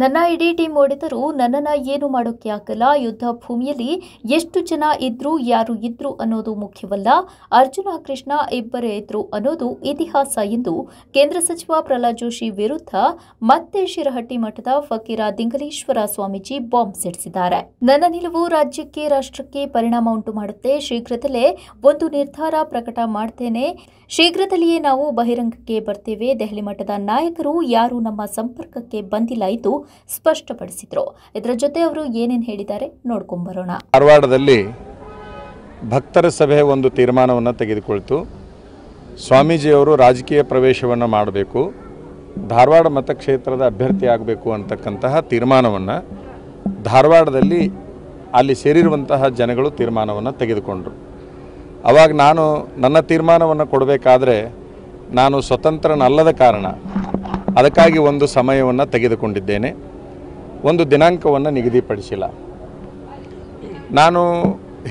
ನನ್ನ ಇಡೀ ಟೀಮ್ ಹೊಡೆದರೂ ನನ್ನನ್ನು ಏನು ಮಾಡೋಕ್ಕೆ ಆಗಲ್ಲ ಯುದ್ಧ ಭೂಮಿಯಲ್ಲಿ ಎಷ್ಟು ಜನ ಇದ್ರು ಯಾರು ಇದ್ರು ಅನ್ನೋದು ಮುಖ್ಯವಲ್ಲ ಅರ್ಜುನ ಕೃಷ್ಣ ಇಬ್ಬರೇ ಇದ್ರು ಅನ್ನೋದು ಇತಿಹಾಸ ಎಂದು ಕೇಂದ್ರ ಸಚಿವ ಪ್ರಹ್ಲಾದ್ ಜೋಶಿ ವಿರುದ್ಧ ಮತ್ತೆ ಶಿರಹಟ್ಟಿ ಮಠದ ಫಕೀರ ದಿಂಗಲೇಶ್ವರ ಸ್ವಾಮೀಜಿ ಬಾಂಬ್ ಸಿಡಿಸಿದ್ದಾರೆ ನನ್ನ ನಿಲುವು ರಾಜ್ಯಕ್ಕೆ ರಾಷ್ಟ್ರಕ್ಕೆ ಪರಿಣಾಮ ಉಂಟು ಮಾಡುತ್ತೆ ಶೀಘ್ರದಲ್ಲೇ ಒಂದು ನಿರ್ಧಾರ ಪ್ರಕಟ ಮಾಡ್ತೇನೆ ಶೀಘ್ರದಲ್ಲಿಯೇ ನಾವು ಬಹಿರಂಗಕ್ಕೆ ಬರ್ತೇವೆ ದೆಹಲಿ ಮಠದ ನಾಯಕರು ಯಾರೂ ನಮ್ಮ ಸಂಪರ್ಕಕ್ಕೆ ಬಂದಿಲ್ಲ ಎಂದು ಸ್ಪಷ್ಟಪಡಿಸಿದ್ರು ಇದರ ಜೊತೆ ಅವರು ಏನೇನು ಹೇಳಿದ್ದಾರೆ ಬರೋಣ ಧಾರವಾಡದಲ್ಲಿ ಭಕ್ತರ ಸಭೆ ಒಂದು ತೀರ್ಮಾನವನ್ನು ತೆಗೆದುಕೊಳ್ತು ಸ್ವಾಮೀಜಿಯವರು ರಾಜಕೀಯ ಪ್ರವೇಶವನ್ನು ಮಾಡಬೇಕು ಧಾರವಾಡ ಮತಕ್ಷೇತ್ರದ ಅಭ್ಯರ್ಥಿ ಆಗಬೇಕು ಅಂತಕ್ಕಂತಹ ತೀರ್ಮಾನವನ್ನು ಧಾರವಾಡದಲ್ಲಿ ಅಲ್ಲಿ ಸೇರಿರುವಂತಹ ಜನಗಳು ತೀರ್ಮಾನವನ್ನು ತೆಗೆದುಕೊಂಡರು ಅವಾಗ ನಾನು ನನ್ನ ತೀರ್ಮಾನವನ್ನು ಕೊಡಬೇಕಾದ್ರೆ ನಾನು ಸ್ವತಂತ್ರನಲ್ಲದ ಕಾರಣ ಅದಕ್ಕಾಗಿ ಒಂದು ಸಮಯವನ್ನು ತೆಗೆದುಕೊಂಡಿದ್ದೇನೆ ಒಂದು ದಿನಾಂಕವನ್ನು ನಿಗದಿಪಡಿಸಿಲ್ಲ ನಾನು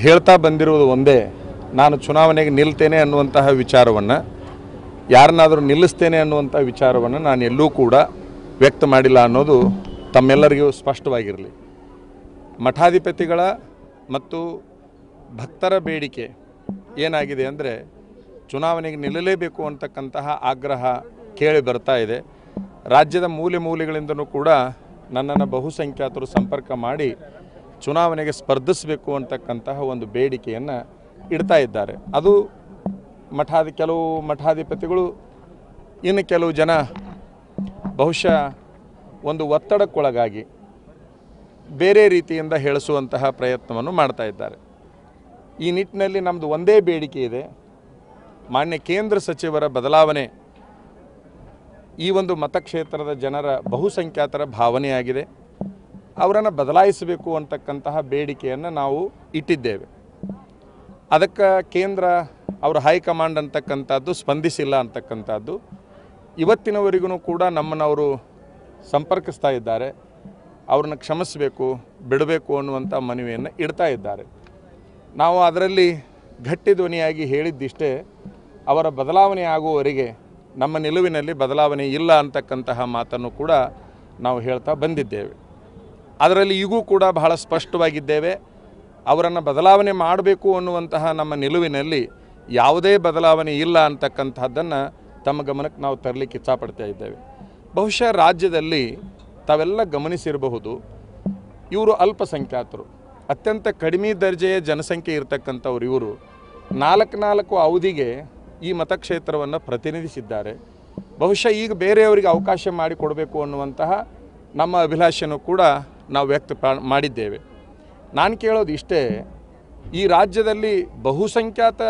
ಹೇಳ್ತಾ ಬಂದಿರುವುದು ಒಂದೇ ನಾನು ಚುನಾವಣೆಗೆ ನಿಲ್ತೇನೆ ಅನ್ನುವಂತಹ ವಿಚಾರವನ್ನು ಯಾರನ್ನಾದರೂ ನಿಲ್ಲಿಸ್ತೇನೆ ಅನ್ನುವಂಥ ವಿಚಾರವನ್ನು ನಾನು ಎಲ್ಲೂ ಕೂಡ ವ್ಯಕ್ತ ಮಾಡಿಲ್ಲ ಅನ್ನೋದು ತಮ್ಮೆಲ್ಲರಿಗೂ ಸ್ಪಷ್ಟವಾಗಿರಲಿ ಮಠಾಧಿಪತಿಗಳ ಮತ್ತು ಭಕ್ತರ ಬೇಡಿಕೆ ಏನಾಗಿದೆ ಅಂದರೆ ಚುನಾವಣೆಗೆ ನಿಲ್ಲಲೇಬೇಕು ಅಂತಕ್ಕಂತಹ ಆಗ್ರಹ ಕೇಳಿ ಬರ್ತಾ ಇದೆ ರಾಜ್ಯದ ಮೂಲೆ ಮೂಲೆಗಳಿಂದನೂ ಕೂಡ ನನ್ನನ್ನು ಬಹುಸಂಖ್ಯಾತರು ಸಂಪರ್ಕ ಮಾಡಿ ಚುನಾವಣೆಗೆ ಸ್ಪರ್ಧಿಸಬೇಕು ಅಂತಕ್ಕಂತಹ ಒಂದು ಬೇಡಿಕೆಯನ್ನು ಇಡ್ತಾ ಇದ್ದಾರೆ ಅದು ಮಠಾಧಿ ಕೆಲವು ಮಠಾಧಿಪತಿಗಳು ಇನ್ನು ಕೆಲವು ಜನ ಬಹುಶಃ ಒಂದು ಒತ್ತಡಕ್ಕೊಳಗಾಗಿ ಬೇರೆ ರೀತಿಯಿಂದ ಹೇಳಿಸುವಂತಹ ಪ್ರಯತ್ನವನ್ನು ಮಾಡ್ತಾ ಇದ್ದಾರೆ ಈ ನಿಟ್ಟಿನಲ್ಲಿ ನಮ್ಮದು ಒಂದೇ ಬೇಡಿಕೆ ಇದೆ ಮಾನ್ಯ ಕೇಂದ್ರ ಸಚಿವರ ಬದಲಾವಣೆ ಈ ಒಂದು ಮತಕ್ಷೇತ್ರದ ಜನರ ಬಹುಸಂಖ್ಯಾತರ ಭಾವನೆಯಾಗಿದೆ ಅವರನ್ನು ಬದಲಾಯಿಸಬೇಕು ಅಂತಕ್ಕಂತಹ ಬೇಡಿಕೆಯನ್ನು ನಾವು ಇಟ್ಟಿದ್ದೇವೆ ಅದಕ್ಕೆ ಕೇಂದ್ರ ಅವರ ಹೈಕಮಾಂಡ್ ಅಂತಕ್ಕಂಥದ್ದು ಸ್ಪಂದಿಸಿಲ್ಲ ಅಂತಕ್ಕಂಥದ್ದು ಇವತ್ತಿನವರೆಗೂ ಕೂಡ ನಮ್ಮನ್ನು ಅವರು ಸಂಪರ್ಕಿಸ್ತಾ ಇದ್ದಾರೆ ಅವ್ರನ್ನ ಕ್ಷಮಿಸಬೇಕು ಬಿಡಬೇಕು ಅನ್ನುವಂಥ ಮನವಿಯನ್ನು ಇಡ್ತಾ ಇದ್ದಾರೆ ನಾವು ಅದರಲ್ಲಿ ಗಟ್ಟಿ ಧ್ವನಿಯಾಗಿ ಹೇಳಿದ್ದಿಷ್ಟೇ ಅವರ ಬದಲಾವಣೆ ಆಗುವವರಿಗೆ ನಮ್ಮ ನಿಲುವಿನಲ್ಲಿ ಬದಲಾವಣೆ ಇಲ್ಲ ಅಂತಕ್ಕಂತಹ ಮಾತನ್ನು ಕೂಡ ನಾವು ಹೇಳ್ತಾ ಬಂದಿದ್ದೇವೆ ಅದರಲ್ಲಿ ಈಗೂ ಕೂಡ ಬಹಳ ಸ್ಪಷ್ಟವಾಗಿದ್ದೇವೆ ಅವರನ್ನು ಬದಲಾವಣೆ ಮಾಡಬೇಕು ಅನ್ನುವಂತಹ ನಮ್ಮ ನಿಲುವಿನಲ್ಲಿ ಯಾವುದೇ ಬದಲಾವಣೆ ಇಲ್ಲ ಅಂತಕ್ಕಂಥದ್ದನ್ನು ತಮ್ಮ ಗಮನಕ್ಕೆ ನಾವು ತರಲಿಕ್ಕೆ ಇಚ್ಛಪಡ್ತಾ ಇದ್ದೇವೆ ಬಹುಶಃ ರಾಜ್ಯದಲ್ಲಿ ತಾವೆಲ್ಲ ಗಮನಿಸಿರಬಹುದು ಇವರು ಅಲ್ಪಸಂಖ್ಯಾತರು ಅತ್ಯಂತ ಕಡಿಮೆ ದರ್ಜೆಯ ಜನಸಂಖ್ಯೆ ಇರತಕ್ಕಂಥವ್ರು ಇವರು ನಾಲ್ಕು ನಾಲ್ಕು ಅವಧಿಗೆ ಈ ಮತಕ್ಷೇತ್ರವನ್ನು ಪ್ರತಿನಿಧಿಸಿದ್ದಾರೆ ಬಹುಶಃ ಈಗ ಬೇರೆಯವರಿಗೆ ಅವಕಾಶ ಮಾಡಿಕೊಡಬೇಕು ಅನ್ನುವಂತಹ ನಮ್ಮ ಅಭಿಲಾಷೆಯನ್ನು ಕೂಡ ನಾವು ವ್ಯಕ್ತ ಮಾಡಿದ್ದೇವೆ ನಾನು ಕೇಳೋದು ಇಷ್ಟೇ ಈ ರಾಜ್ಯದಲ್ಲಿ ಬಹುಸಂಖ್ಯಾತ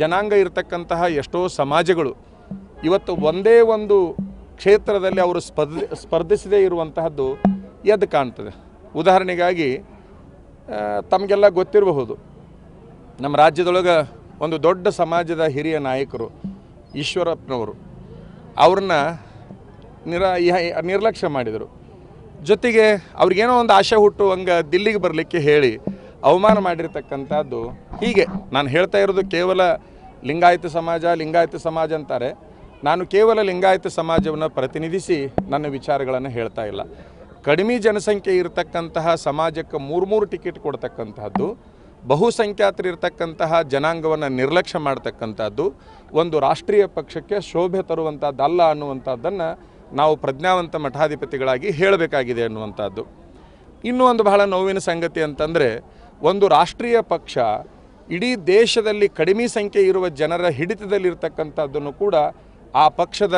ಜನಾಂಗ ಇರತಕ್ಕಂತಹ ಎಷ್ಟೋ ಸಮಾಜಗಳು ಇವತ್ತು ಒಂದೇ ಒಂದು ಕ್ಷೇತ್ರದಲ್ಲಿ ಅವರು ಸ್ಪರ್ಧೆ ಸ್ಪರ್ಧಿಸದೇ ಇರುವಂತಹದ್ದು ಎದ್ದು ಕಾಣ್ತದೆ ಉದಾಹರಣೆಗಾಗಿ ತಮಗೆಲ್ಲ ಗೊತ್ತಿರಬಹುದು ನಮ್ಮ ರಾಜ್ಯದೊಳಗೆ ಒಂದು ದೊಡ್ಡ ಸಮಾಜದ ಹಿರಿಯ ನಾಯಕರು ಈಶ್ವರಪ್ಪನವರು ಅವ್ರನ್ನ ನಿರ ನಿರ್ಲಕ್ಷ್ಯ ಮಾಡಿದರು ಜೊತೆಗೆ ಅವ್ರಿಗೇನೋ ಒಂದು ಆಶೆ ಹುಟ್ಟು ಹಂಗೆ ದಿಲ್ಲಿಗೆ ಬರಲಿಕ್ಕೆ ಹೇಳಿ ಅವಮಾನ ಮಾಡಿರ್ತಕ್ಕಂಥದ್ದು ಹೀಗೆ ನಾನು ಹೇಳ್ತಾ ಇರೋದು ಕೇವಲ ಲಿಂಗಾಯತ ಸಮಾಜ ಲಿಂಗಾಯತ ಸಮಾಜ ಅಂತಾರೆ ನಾನು ಕೇವಲ ಲಿಂಗಾಯತ ಸಮಾಜವನ್ನು ಪ್ರತಿನಿಧಿಸಿ ನನ್ನ ವಿಚಾರಗಳನ್ನು ಹೇಳ್ತಾ ಇಲ್ಲ ಕಡಿಮೆ ಜನಸಂಖ್ಯೆ ಇರತಕ್ಕಂತಹ ಸಮಾಜಕ್ಕೆ ಮೂರು ಮೂರು ಟಿಕೆಟ್ ಕೊಡ್ತಕ್ಕಂತಹದ್ದು ಬಹುಸಂಖ್ಯಾತರು ಇರತಕ್ಕಂತಹ ಜನಾಂಗವನ್ನು ನಿರ್ಲಕ್ಷ್ಯ ಮಾಡ್ತಕ್ಕಂಥದ್ದು ಒಂದು ರಾಷ್ಟ್ರೀಯ ಪಕ್ಷಕ್ಕೆ ಶೋಭೆ ತರುವಂಥದ್ದಲ್ಲ ಅನ್ನುವಂಥದ್ದನ್ನು ನಾವು ಪ್ರಜ್ಞಾವಂತ ಮಠಾಧಿಪತಿಗಳಾಗಿ ಹೇಳಬೇಕಾಗಿದೆ ಅನ್ನುವಂಥದ್ದು ಇನ್ನೂ ಒಂದು ಬಹಳ ನೋವಿನ ಸಂಗತಿ ಅಂತಂದರೆ ಒಂದು ರಾಷ್ಟ್ರೀಯ ಪಕ್ಷ ಇಡೀ ದೇಶದಲ್ಲಿ ಕಡಿಮೆ ಸಂಖ್ಯೆ ಇರುವ ಜನರ ಹಿಡಿತದಲ್ಲಿರ್ತಕ್ಕಂಥದ್ದನ್ನು ಕೂಡ ಆ ಪಕ್ಷದ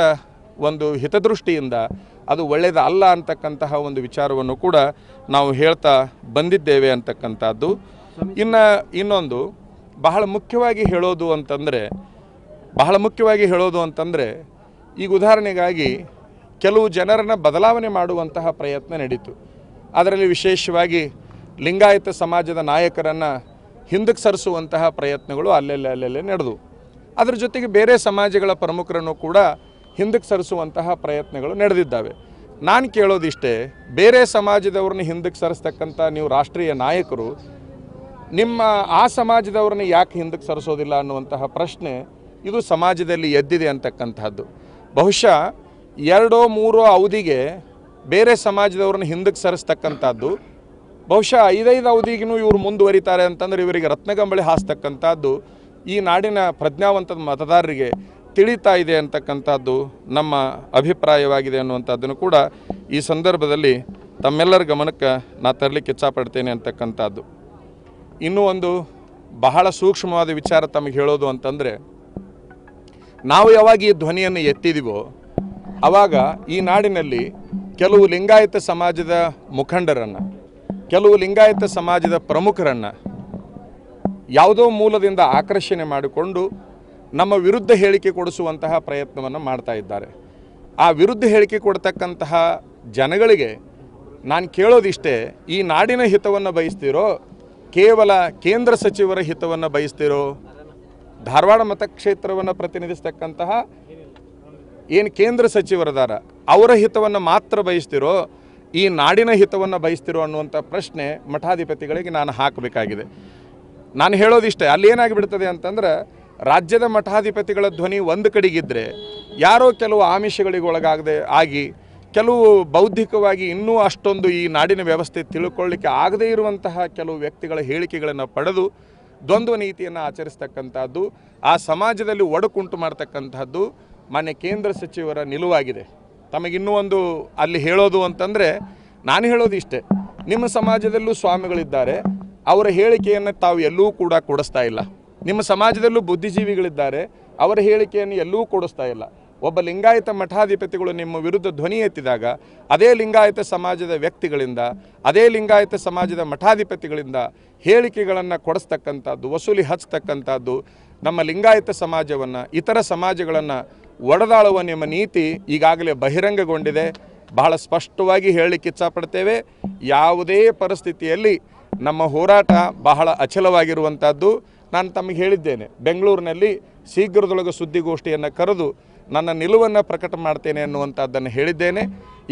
ಒಂದು ಹಿತದೃಷ್ಟಿಯಿಂದ ಅದು ಒಳ್ಳೆಯದು ಅಲ್ಲ ಅಂತಕ್ಕಂತಹ ಒಂದು ವಿಚಾರವನ್ನು ಕೂಡ ನಾವು ಹೇಳ್ತಾ ಬಂದಿದ್ದೇವೆ ಅಂತಕ್ಕಂಥದ್ದು ಇನ್ನು ಇನ್ನೊಂದು ಬಹಳ ಮುಖ್ಯವಾಗಿ ಹೇಳೋದು ಅಂತಂದರೆ ಬಹಳ ಮುಖ್ಯವಾಗಿ ಹೇಳೋದು ಅಂತಂದರೆ ಈಗ ಉದಾಹರಣೆಗಾಗಿ ಕೆಲವು ಜನರನ್ನ ಬದಲಾವಣೆ ಮಾಡುವಂತಹ ಪ್ರಯತ್ನ ನಡೀತು ಅದರಲ್ಲಿ ವಿಶೇಷವಾಗಿ ಲಿಂಗಾಯತ ಸಮಾಜದ ನಾಯಕರನ್ನು ಹಿಂದಕ್ಕೆ ಸರಿಸುವಂತಹ ಪ್ರಯತ್ನಗಳು ಅಲ್ಲೆಲ್ಲೇ ಅಲ್ಲೆಲ್ಲೇ ನಡೆದು ಅದರ ಜೊತೆಗೆ ಬೇರೆ ಸಮಾಜಗಳ ಪ್ರಮುಖರನ್ನು ಕೂಡ ಹಿಂದಕ್ಕೆ ಸರಿಸುವಂತಹ ಪ್ರಯತ್ನಗಳು ನಡೆದಿದ್ದಾವೆ ನಾನು ಕೇಳೋದಿಷ್ಟೇ ಬೇರೆ ಸಮಾಜದವ್ರನ್ನ ಹಿಂದಕ್ಕೆ ಸರಿಸ್ತಕ್ಕಂಥ ನೀವು ರಾಷ್ಟ್ರೀಯ ನಾಯಕರು ನಿಮ್ಮ ಆ ಸಮಾಜದವ್ರನ್ನ ಯಾಕೆ ಹಿಂದಕ್ಕೆ ಸರಿಸೋದಿಲ್ಲ ಅನ್ನುವಂತಹ ಪ್ರಶ್ನೆ ಇದು ಸಮಾಜದಲ್ಲಿ ಎದ್ದಿದೆ ಅಂತಕ್ಕಂಥದ್ದು ಬಹುಶಃ ಎರಡೋ ಮೂರೋ ಅವಧಿಗೆ ಬೇರೆ ಸಮಾಜದವ್ರನ್ನ ಹಿಂದಕ್ಕೆ ಸರಿಸ್ತಕ್ಕಂಥದ್ದು ಬಹುಶಃ ಐದೈದು ಅವಧಿಗೂ ಇವರು ಮುಂದುವರಿತಾರೆ ಅಂತಂದರೆ ಇವರಿಗೆ ರತ್ನಗಂಬಳಿ ಹಾಸ್ತಕ್ಕಂಥದ್ದು ಈ ನಾಡಿನ ಪ್ರಜ್ಞಾವಂತ ಮತದಾರರಿಗೆ ತಿಳಿತಾ ಇದೆ ಅಂತಕ್ಕಂಥದ್ದು ನಮ್ಮ ಅಭಿಪ್ರಾಯವಾಗಿದೆ ಅನ್ನುವಂಥದ್ದನ್ನು ಕೂಡ ಈ ಸಂದರ್ಭದಲ್ಲಿ ತಮ್ಮೆಲ್ಲರ ಗಮನಕ್ಕೆ ನಾ ತರಲಿಕ್ಕೆ ಇಚ್ಛಪಡ್ತೇನೆ ಅಂತಕ್ಕಂಥದ್ದು ಇನ್ನೂ ಒಂದು ಬಹಳ ಸೂಕ್ಷ್ಮವಾದ ವಿಚಾರ ತಮಗೆ ಹೇಳೋದು ಅಂತಂದರೆ ನಾವು ಯಾವಾಗ ಈ ಧ್ವನಿಯನ್ನು ಎತ್ತಿದೀವೋ ಆವಾಗ ಈ ನಾಡಿನಲ್ಲಿ ಕೆಲವು ಲಿಂಗಾಯತ ಸಮಾಜದ ಮುಖಂಡರನ್ನು ಕೆಲವು ಲಿಂಗಾಯತ ಸಮಾಜದ ಪ್ರಮುಖರನ್ನು ಯಾವುದೋ ಮೂಲದಿಂದ ಆಕರ್ಷಣೆ ಮಾಡಿಕೊಂಡು ನಮ್ಮ ವಿರುದ್ಧ ಹೇಳಿಕೆ ಕೊಡಿಸುವಂತಹ ಪ್ರಯತ್ನವನ್ನು ಮಾಡ್ತಾ ಇದ್ದಾರೆ ಆ ವಿರುದ್ಧ ಹೇಳಿಕೆ ಕೊಡ್ತಕ್ಕಂತಹ ಜನಗಳಿಗೆ ನಾನು ಕೇಳೋದಿಷ್ಟೇ ಈ ನಾಡಿನ ಹಿತವನ್ನು ಬಯಸ್ತಿರೋ ಕೇವಲ ಕೇಂದ್ರ ಸಚಿವರ ಹಿತವನ್ನು ಬಯಸ್ತಿರೋ ಧಾರವಾಡ ಮತಕ್ಷೇತ್ರವನ್ನು ಪ್ರತಿನಿಧಿಸ್ತಕ್ಕಂತಹ ಏನು ಕೇಂದ್ರ ಸಚಿವರದಾರ ಅವರ ಹಿತವನ್ನು ಮಾತ್ರ ಬಯಸ್ತಿರೋ ಈ ನಾಡಿನ ಹಿತವನ್ನು ಬಯಸ್ತಿರೋ ಅನ್ನುವಂಥ ಪ್ರಶ್ನೆ ಮಠಾಧಿಪತಿಗಳಿಗೆ ನಾನು ಹಾಕಬೇಕಾಗಿದೆ ನಾನು ಹೇಳೋದಿಷ್ಟೇ ಅಲ್ಲೇನಾಗಿಬಿಡ್ತದೆ ಅಂತಂದ್ರೆ ರಾಜ್ಯದ ಮಠಾಧಿಪತಿಗಳ ಧ್ವನಿ ಒಂದು ಕಡೆಗಿದ್ದರೆ ಯಾರೋ ಕೆಲವು ಆಮಿಷಗಳಿಗೆ ಒಳಗಾಗದೆ ಆಗಿ ಕೆಲವು ಬೌದ್ಧಿಕವಾಗಿ ಇನ್ನೂ ಅಷ್ಟೊಂದು ಈ ನಾಡಿನ ವ್ಯವಸ್ಥೆ ತಿಳ್ಕೊಳ್ಳಿಕ್ಕೆ ಆಗದೇ ಇರುವಂತಹ ಕೆಲವು ವ್ಯಕ್ತಿಗಳ ಹೇಳಿಕೆಗಳನ್ನು ಪಡೆದು ದ್ವಂದ್ವ ನೀತಿಯನ್ನು ಆಚರಿಸ್ತಕ್ಕಂಥದ್ದು ಆ ಸಮಾಜದಲ್ಲಿ ಒಡಕುಂಟು ಮಾಡ್ತಕ್ಕಂಥದ್ದು ಮಾನ್ಯ ಕೇಂದ್ರ ಸಚಿವರ ನಿಲುವಾಗಿದೆ ತಮಗಿನ್ನೂ ಒಂದು ಅಲ್ಲಿ ಹೇಳೋದು ಅಂತಂದರೆ ನಾನು ಹೇಳೋದು ಇಷ್ಟೇ ನಿಮ್ಮ ಸಮಾಜದಲ್ಲೂ ಸ್ವಾಮಿಗಳಿದ್ದಾರೆ ಅವರ ಹೇಳಿಕೆಯನ್ನು ತಾವು ಎಲ್ಲೂ ಕೂಡ ಕೊಡಿಸ್ತಾ ಇಲ್ಲ ನಿಮ್ಮ ಸಮಾಜದಲ್ಲೂ ಬುದ್ಧಿಜೀವಿಗಳಿದ್ದಾರೆ ಅವರ ಹೇಳಿಕೆಯನ್ನು ಎಲ್ಲೂ ಕೊಡಿಸ್ತಾ ಇಲ್ಲ ಒಬ್ಬ ಲಿಂಗಾಯತ ಮಠಾಧಿಪತಿಗಳು ನಿಮ್ಮ ವಿರುದ್ಧ ಧ್ವನಿ ಎತ್ತಿದಾಗ ಅದೇ ಲಿಂಗಾಯತ ಸಮಾಜದ ವ್ಯಕ್ತಿಗಳಿಂದ ಅದೇ ಲಿಂಗಾಯತ ಸಮಾಜದ ಮಠಾಧಿಪತಿಗಳಿಂದ ಹೇಳಿಕೆಗಳನ್ನು ಕೊಡಿಸ್ತಕ್ಕಂಥದ್ದು ವಸೂಲಿ ಹಚ್ಚತಕ್ಕಂಥದ್ದು ನಮ್ಮ ಲಿಂಗಾಯತ ಸಮಾಜವನ್ನು ಇತರ ಸಮಾಜಗಳನ್ನು ಒಡೆದಾಳುವ ನಿಮ್ಮ ನೀತಿ ಈಗಾಗಲೇ ಬಹಿರಂಗಗೊಂಡಿದೆ ಬಹಳ ಸ್ಪಷ್ಟವಾಗಿ ಹೇಳಲಿಕ್ಕೆ ಇಚ್ಛಪಡ್ತೇವೆ ಯಾವುದೇ ಪರಿಸ್ಥಿತಿಯಲ್ಲಿ ನಮ್ಮ ಹೋರಾಟ ಬಹಳ ಅಚಲವಾಗಿರುವಂಥದ್ದು ನಾನು ತಮಗೆ ಹೇಳಿದ್ದೇನೆ ಬೆಂಗಳೂರಿನಲ್ಲಿ ಶೀಘ್ರದೊಳಗೆ ಸುದ್ದಿಗೋಷ್ಠಿಯನ್ನು ಕರೆದು ನನ್ನ ನಿಲುವನ್ನು ಪ್ರಕಟ ಮಾಡ್ತೇನೆ ಅನ್ನುವಂಥದ್ದನ್ನು ಹೇಳಿದ್ದೇನೆ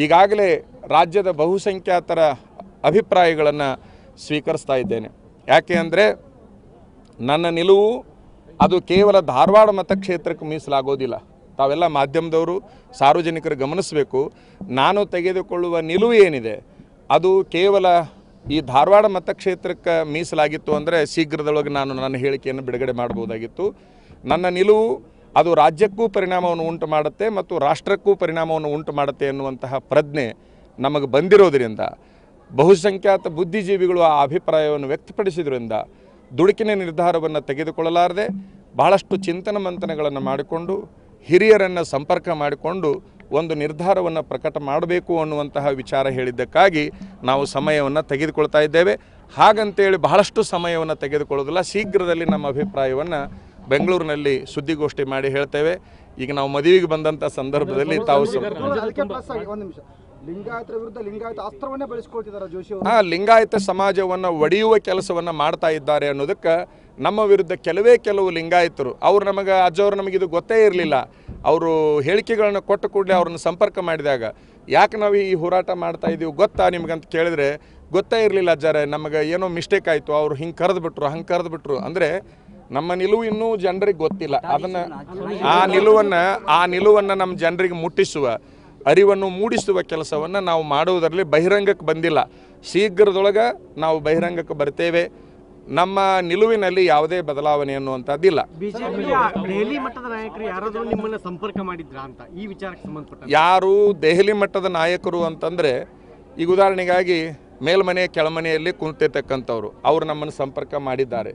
ಈಗಾಗಲೇ ರಾಜ್ಯದ ಬಹುಸಂಖ್ಯಾತರ ಅಭಿಪ್ರಾಯಗಳನ್ನು ಸ್ವೀಕರಿಸ್ತಾ ಇದ್ದೇನೆ ಯಾಕೆ ಅಂದರೆ ನನ್ನ ನಿಲುವು ಅದು ಕೇವಲ ಧಾರವಾಡ ಮತಕ್ಷೇತ್ರಕ್ಕೆ ಮೀಸಲಾಗೋದಿಲ್ಲ ತಾವೆಲ್ಲ ಮಾಧ್ಯಮದವರು ಸಾರ್ವಜನಿಕರು ಗಮನಿಸಬೇಕು ನಾನು ತೆಗೆದುಕೊಳ್ಳುವ ನಿಲುವು ಏನಿದೆ ಅದು ಕೇವಲ ಈ ಧಾರವಾಡ ಮತಕ್ಷೇತ್ರಕ್ಕೆ ಮೀಸಲಾಗಿತ್ತು ಅಂದರೆ ಶೀಘ್ರದೊಳಗೆ ನಾನು ನನ್ನ ಹೇಳಿಕೆಯನ್ನು ಬಿಡುಗಡೆ ಮಾಡ್ಬೋದಾಗಿತ್ತು ನನ್ನ ನಿಲುವು ಅದು ರಾಜ್ಯಕ್ಕೂ ಪರಿಣಾಮವನ್ನು ಉಂಟು ಮಾಡುತ್ತೆ ಮತ್ತು ರಾಷ್ಟ್ರಕ್ಕೂ ಪರಿಣಾಮವನ್ನು ಉಂಟು ಮಾಡುತ್ತೆ ಎನ್ನುವಂತಹ ಪ್ರಜ್ಞೆ ನಮಗೆ ಬಂದಿರೋದರಿಂದ ಬಹುಸಂಖ್ಯಾತ ಬುದ್ಧಿಜೀವಿಗಳು ಆ ಅಭಿಪ್ರಾಯವನ್ನು ವ್ಯಕ್ತಪಡಿಸಿದ್ರಿಂದ ದುಡುಕಿನ ನಿರ್ಧಾರವನ್ನು ತೆಗೆದುಕೊಳ್ಳಲಾರದೆ ಬಹಳಷ್ಟು ಚಿಂತನ ಮಂಥನಗಳನ್ನು ಮಾಡಿಕೊಂಡು ಹಿರಿಯರನ್ನು ಸಂಪರ್ಕ ಮಾಡಿಕೊಂಡು ಒಂದು ನಿರ್ಧಾರವನ್ನು ಪ್ರಕಟ ಮಾಡಬೇಕು ಅನ್ನುವಂತಹ ವಿಚಾರ ಹೇಳಿದ್ದಕ್ಕಾಗಿ ನಾವು ಸಮಯವನ್ನು ತೆಗೆದುಕೊಳ್ತಾ ಇದ್ದೇವೆ ಹಾಗಂತೇಳಿ ಬಹಳಷ್ಟು ಸಮಯವನ್ನು ತೆಗೆದುಕೊಳ್ಳೋದಿಲ್ಲ ಶೀಘ್ರದಲ್ಲಿ ನಮ್ಮ ಅಭಿಪ್ರಾಯವನ್ನು ಬೆಂಗಳೂರಿನಲ್ಲಿ ಸುದ್ದಿಗೋಷ್ಠಿ ಮಾಡಿ ಹೇಳ್ತೇವೆ ಈಗ ನಾವು ಮದುವೆಗೆ ಬಂದಂಥ ಸಂದರ್ಭದಲ್ಲಿ ತಾವು ಲಿಂಗಾಯತ ಹಾ ಲಿಂಗಾಯತ ಸಮಾಜವನ್ನು ಒಡೆಯುವ ಕೆಲಸವನ್ನು ಮಾಡ್ತಾ ಇದ್ದಾರೆ ಅನ್ನೋದಕ್ಕೆ ನಮ್ಮ ವಿರುದ್ಧ ಕೆಲವೇ ಕೆಲವು ಲಿಂಗಾಯತರು ಅವ್ರು ನಮಗೆ ಅಜ್ಜವ್ರು ನಮಗಿದು ಗೊತ್ತೇ ಇರಲಿಲ್ಲ ಅವರು ಹೇಳಿಕೆಗಳನ್ನು ಕೊಟ್ಟ ಕೂಡಲೇ ಅವ್ರನ್ನ ಸಂಪರ್ಕ ಮಾಡಿದಾಗ ಯಾಕೆ ನಾವು ಈ ಹೋರಾಟ ಮಾಡ್ತಾ ಇದೀವಿ ಗೊತ್ತಾ ಅಂತ ಕೇಳಿದ್ರೆ ಗೊತ್ತೇ ಇರಲಿಲ್ಲ ಅಜ್ಜಾರೆ ನಮಗೆ ಏನೋ ಮಿಸ್ಟೇಕ್ ಆಯಿತು ಅವ್ರು ಹಿಂಗೆ ಕರೆದ್ಬಿಟ್ರು ಬಿಟ್ರು ಹಂಗೆ ಕರೆದ್ಬಿಟ್ರು ಬಿಟ್ರು ಅಂದರೆ ನಮ್ಮ ನಿಲುವು ಇನ್ನೂ ಜನರಿಗೆ ಗೊತ್ತಿಲ್ಲ ಅದನ್ನ ಆ ನಿಲುವನ್ನ ಆ ನಿಲುವನ್ನ ನಮ್ಮ ಜನರಿಗೆ ಮುಟ್ಟಿಸುವ ಅರಿವನ್ನು ಮೂಡಿಸುವ ಕೆಲಸವನ್ನು ನಾವು ಮಾಡುವುದರಲ್ಲಿ ಬಹಿರಂಗಕ್ಕೆ ಬಂದಿಲ್ಲ ಶೀಘ್ರದೊಳಗೆ ನಾವು ಬಹಿರಂಗಕ್ಕೆ ಬರ್ತೇವೆ ನಮ್ಮ ನಿಲುವಿನಲ್ಲಿ ಯಾವುದೇ ಬದಲಾವಣೆ ಅನ್ನುವಂಥದ್ದಿಲ್ಲ ಸಂಪರ್ಕ ಅಂತ ಈ ವಿಚಾರಕ್ಕೆ ಸಂಬಂಧಪಟ್ಟ ಯಾರು ದೆಹಲಿ ಮಟ್ಟದ ನಾಯಕರು ಅಂತಂದ್ರೆ ಈಗ ಉದಾಹರಣೆಗಾಗಿ ಮೇಲ್ಮನೆ ಕೆಳಮನೆಯಲ್ಲಿ ಕುಂತಿರ್ತಕ್ಕಂಥವ್ರು ಅವರು ನಮ್ಮನ್ನು ಸಂಪರ್ಕ ಮಾಡಿದ್ದಾರೆ